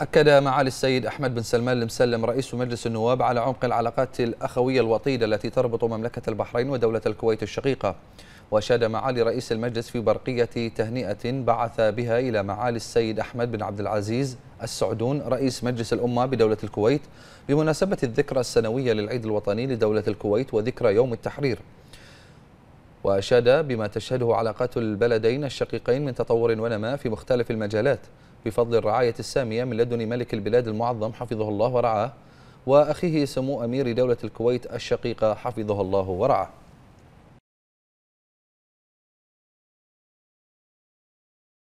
أكد معالي السيد أحمد بن سلمان المسلم رئيس مجلس النواب على عمق العلاقات الأخوية الوطيدة التي تربط مملكة البحرين ودولة الكويت الشقيقة وأشاد معالي رئيس المجلس في برقية تهنئة بعث بها إلى معالي السيد أحمد بن عبد العزيز السعدون رئيس مجلس الأمة بدولة الكويت بمناسبة الذكرى السنوية للعيد الوطني لدولة الكويت وذكرى يوم التحرير وأشاد بما تشهده علاقات البلدين الشقيقين من تطور ونماء في مختلف المجالات بفضل الرعاية السامية من لدن ملك البلاد المعظم حفظه الله ورعاه وأخيه سمو أمير دولة الكويت الشقيقة حفظه الله ورعاه